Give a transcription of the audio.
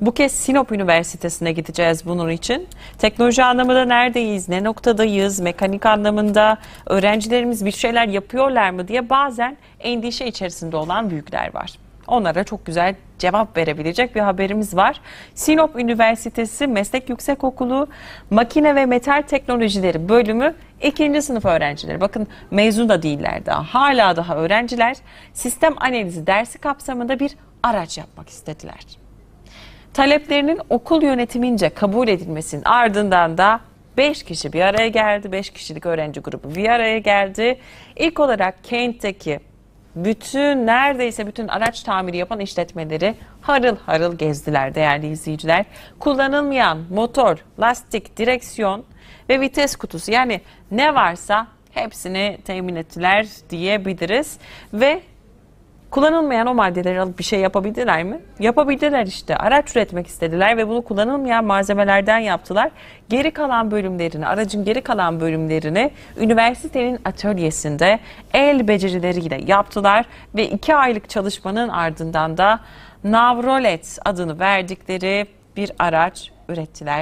Bu kez Sinop Üniversitesi'ne gideceğiz bunun için. Teknoloji anlamında neredeyiz, ne noktadayız, mekanik anlamında öğrencilerimiz bir şeyler yapıyorlar mı diye bazen endişe içerisinde olan büyükler var. Onlara çok güzel cevap verebilecek bir haberimiz var. Sinop Üniversitesi Meslek Yüksekokulu Makine ve Metal Teknolojileri bölümü ikinci sınıf öğrencileri. Bakın mezun da değiller daha. Hala daha öğrenciler sistem analizi dersi kapsamında bir araç yapmak istediler. Taleplerinin okul yönetimince kabul edilmesinin ardından da 5 kişi bir araya geldi. 5 kişilik öğrenci grubu bir araya geldi. İlk olarak kentteki bütün neredeyse bütün araç tamiri yapan işletmeleri harıl harıl gezdiler değerli izleyiciler. Kullanılmayan motor, lastik, direksiyon ve vites kutusu yani ne varsa hepsini temin ettiler diyebiliriz. Ve Kullanılmayan o maddeleri alıp bir şey yapabilirler mi? Yapabildiler işte. Araç üretmek istediler ve bunu kullanılmayan malzemelerden yaptılar. Geri kalan bölümlerini, aracın geri kalan bölümlerini üniversitenin atölyesinde el becerileriyle yaptılar ve iki aylık çalışmanın ardından da Navrolet adını verdikleri bir araç ürettiler.